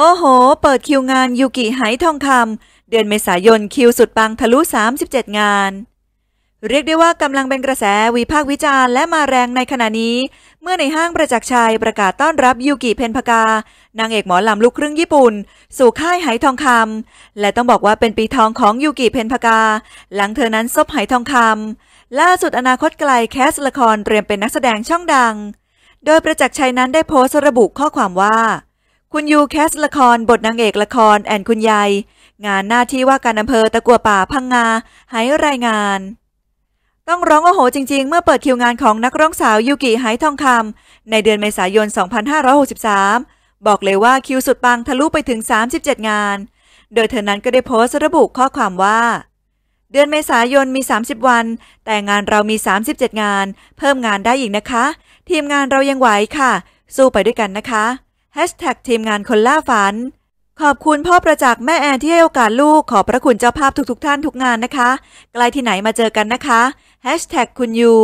โอ้โห เปิดคิวงานยูกิไหทองคำเดือนเมษายนคิวสุดปังทะลุ 37 งาน เรียกได้ว่ากำลังเป็นกระแสวิพากษ์วิจารณ์และมาแรงในขณะนี้ เมื่อในห้างประจักษ์ชัยประกาศต้อนรับยูกิเพนพกา นางเอกหมอลำลูกครึ่งญี่ปุ่น สู่ค่ายไหทองคำและต้องบอกว่าเป็นปีทองของยูกิเพนพกา หลังเธอนั้นซบไหทองคำล่าสุดอนาคตไกลแคสละครเตรียมเป็นนักแสดงช่องดัง โดยประจักษ์ชัยนั้นได้โพสต์ระบุข้อความว่าคุณยูแคสละคร บทนางเอกละครแอนคุณยายงานหน้าที่ว่าการอำเภอตะกัวป่าพังงาหายรายงาน ต้องร้องโอ้โหจริงๆ เมื่อเปิดคิวงานของนักร้องสาวยูกิหายทองคำในเดือนเมษายน 2563 บอกเลยว่าคิวสุดปังทะลุไปถึง 37 งาน โดยเธอนั้นก็ได้โพสต์ระบุข้อความว่า เดือนเมษายนมี 30 วัน แต่งานเรามี 37 งาน เพิ่มงานได้อีกนะคะ ทีมงานเรายังไหวค่ะ สู้ไปด้วยกันนะคะทีมงานคนล่าฝัน ขอบคุณพ่อประจักษ์แม่แอนที่ให้โอกาสลูก ขอบพระคุณเจ้าภาพทุกๆทท่านทุกงานนะคะ ใกล้ที่ไหนมาเจอกันนะคะ คุณยู